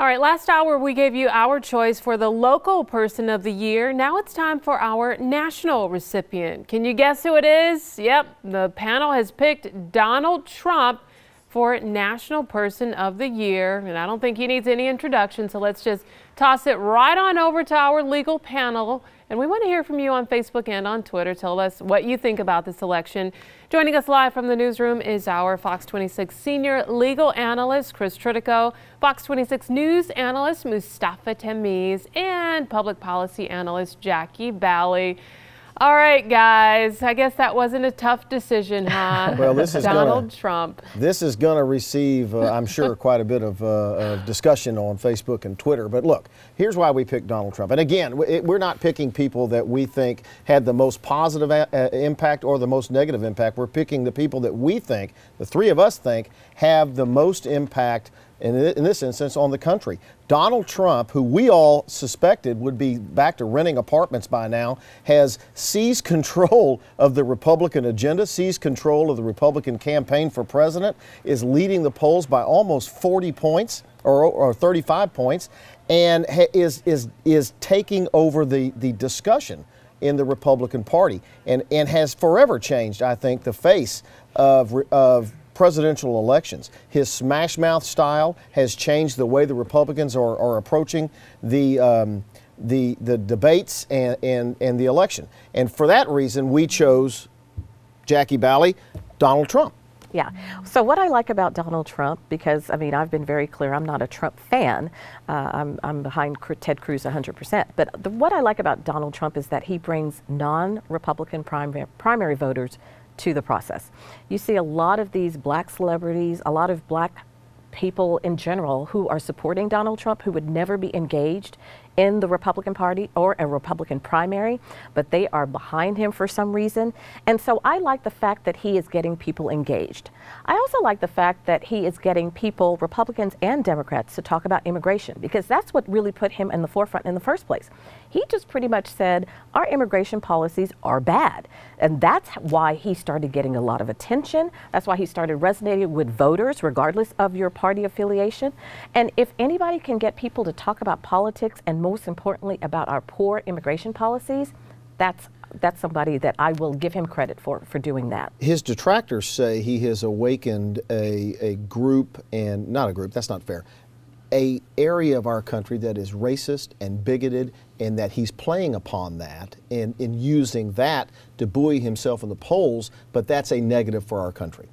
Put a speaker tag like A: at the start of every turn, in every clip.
A: All right, last hour we gave you our choice for the local person of the year. Now it's time for our national recipient. Can you guess who it is? Yep, the panel has picked Donald Trump for National Person of the Year. And I don't think he needs any introduction, so let's just toss it right on over to our legal panel and we want to hear from you on Facebook and on Twitter. Tell us what you think about this election. Joining us live from the newsroom is our Fox 26 senior legal analyst, Chris Tritico, Fox 26 news analyst, Mustafa Temiz, and public policy analyst, Jackie Bally. All right, guys. I guess that wasn't a tough decision, huh? well, this is Donald gonna, Trump.
B: This is going to receive, uh, I'm sure, quite a bit of, uh, of, discussion on Facebook and Twitter. But look, here's why we picked Donald Trump. And again, we're not picking people that we think had the most positive uh, uh, impact or the most negative impact. We're picking the people that we think, the three of us think, have the most impact in, in this instance, on the country. Donald Trump, who we all suspected would be back to renting apartments by now, has seized control of the Republican agenda, seized control of the Republican campaign for president, is leading the polls by almost 40 points or, or 35 points, and is, is, is taking over the, the discussion in the Republican Party and, and has forever changed, I think, the face of, of presidential elections. His smashmouth style has changed the way the Republicans are, are approaching the, um, the, the debates and, and, and the election. And for that reason, we chose Jackie Bally, Donald Trump.
C: Yeah. So what I like about Donald Trump, because I mean, I've been very clear, I'm not a Trump fan. Uh, I'm, I'm behind Ted Cruz 100%. But the, what I like about Donald Trump is that he brings non-Republican primary, primary voters to the process. You see a lot of these black celebrities, a lot of black people in general who are supporting Donald Trump who would never be engaged in the Republican Party or a Republican primary, but they are behind him for some reason. And so I like the fact that he is getting people engaged. I also like the fact that he is getting people, Republicans and Democrats, to talk about immigration because that's what really put him in the forefront in the first place. He just pretty much said, Our immigration policies are bad. And that's why he started getting a lot of attention. That's why he started resonating with voters, regardless of your party affiliation. And if anybody can get people to talk about politics and more most importantly about our poor immigration policies, that's that's somebody that I will give him credit for for doing that.
B: His detractors say he has awakened a, a group and not a group, that's not fair. A area of our country that is racist and bigoted, and that he's playing upon that and in using that to buoy himself in the polls, but that's a negative for our country.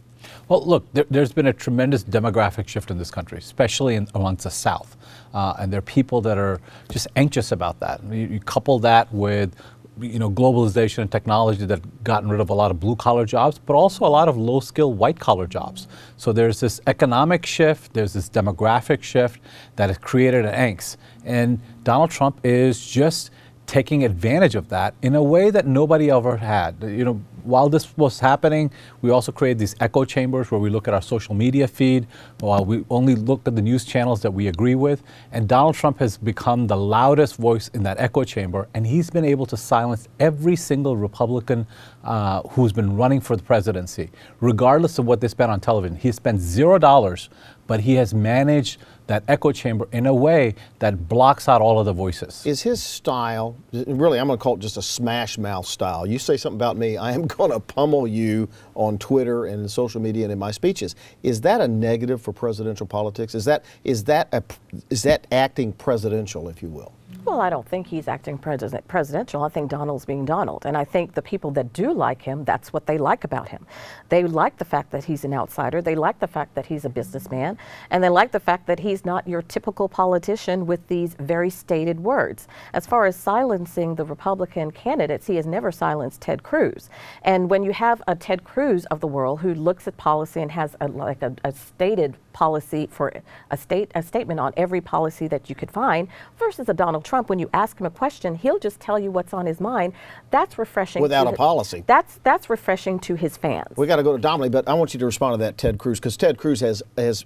D: Well, look, there, has been a tremendous demographic shift in this country, especially in, amongst the South. Uh, and there are people that are just anxious about that. you, you couple that with you know, globalization and technology that gotten rid of a lot of blue collar jobs, but also a lot of low skill white collar jobs. So there's this economic shift, there's this demographic shift that has created an angst. And Donald Trump is just taking advantage of that in a way that nobody ever had. You know, while this was happening, we also created these echo chambers where we look at our social media feed, while we only looked at the news channels that we agree with. And Donald Trump has become the loudest voice in that echo chamber, and he's been able to silence every single Republican uh, who's been running for the presidency, regardless of what they spent on television. He spent zero dollars
B: but he has managed that echo chamber in a way that blocks out all of the voices. Is his style, really, I'm going to call it just a smash mouth style. You say something about me, I am going to pummel you on Twitter and in social media and in my speeches. Is that a negative for presidential politics? Is that, is that, a, is that acting presidential, if you will?
C: Well, I don't think he's acting president, presidential. I think Donald's being Donald. And I think the people that do like him, that's what they like about him. They like the fact that he's an outsider. They like the fact that he's a businessman. And they like the fact that he's not your typical politician with these very stated words. As far as silencing the Republican candidates, he has never silenced Ted Cruz. And when you have a Ted Cruz of the world who looks at policy and has a, like a, a stated policy for a state a statement on every policy that you could find versus a Donald Trump Trump, when you ask him a question, he'll just tell you what's on his mind. That's refreshing. Without a policy. That's that's refreshing to his fans.
B: We got to go to Domley, but I want you to respond to that, Ted Cruz, because Ted Cruz has has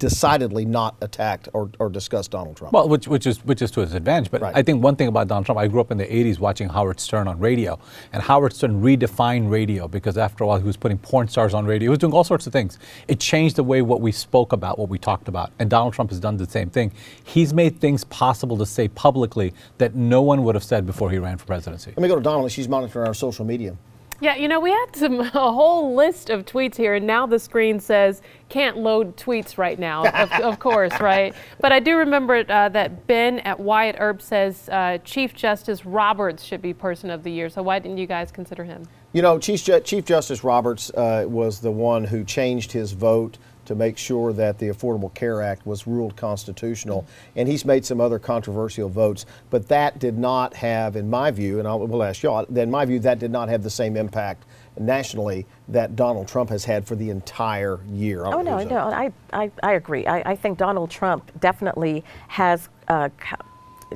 B: decidedly not attacked or, or discussed Donald Trump.
D: Well, which, which, is, which is to his advantage. But right. I think one thing about Donald Trump, I grew up in the 80s watching Howard Stern on radio, and Howard Stern redefined radio because after a while he was putting porn stars on radio. He was doing all sorts of things. It changed the way what we spoke about, what we talked about. And Donald Trump has done the same thing. He's made things possible to say publicly that no one would have said before he ran for presidency. Let
B: me go to Donald. She's monitoring our social media.
A: Yeah, you know, we had some, a whole list of tweets here, and now the screen says can't load tweets right now, of, of course, right? But I do remember uh, that Ben at Wyatt Earp says uh, Chief Justice Roberts should be Person of the Year. So why didn't you guys consider him?
B: You know, Chief, Ju Chief Justice Roberts uh, was the one who changed his vote to make sure that the Affordable Care Act was ruled constitutional. And he's made some other controversial votes, but that did not have, in my view, and I will ask y'all, in my view, that did not have the same impact nationally that Donald Trump has had for the entire year. Oh, no, no,
C: I, I, I agree. I, I think Donald Trump definitely has uh,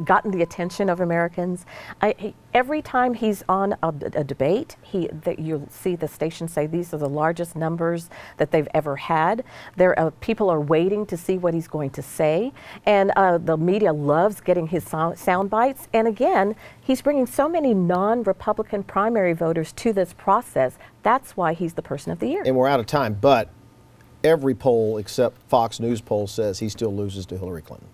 C: gotten the attention of Americans. I, he, every time he's on a, a debate, he that you'll see the station say these are the largest numbers that they've ever had. There, uh, people are waiting to see what he's going to say, and uh, the media loves getting his sound bites. And again, he's bringing so many non-Republican primary voters to this process. That's why he's the person of the year.
B: And we're out of time, but every poll except Fox News poll says he still loses to Hillary Clinton.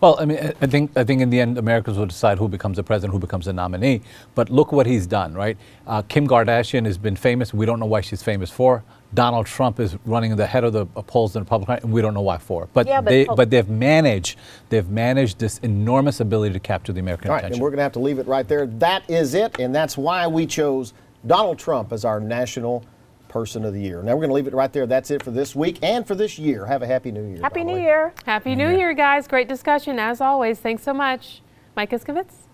D: Well, I mean, I think I think in the end, Americans will decide who becomes the president, who becomes the nominee. But look what he's done, right? Uh, Kim Kardashian has been famous. We don't know why she's famous for. Donald Trump is running the head of the uh, polls in the Republican, and we don't know why for. But, yeah, but, they, but they've managed they've managed this enormous ability to capture the
B: American All right, attention. And we're going to have to leave it right there. That is it, and that's why we chose Donald Trump as our national Person of the Year. Now we're going to leave it right there. That's it for this week and for this year. Have a happy
A: new year. Happy new year. Happy new year, guys. Great discussion as always. Thanks so much. Mike Iskovitz.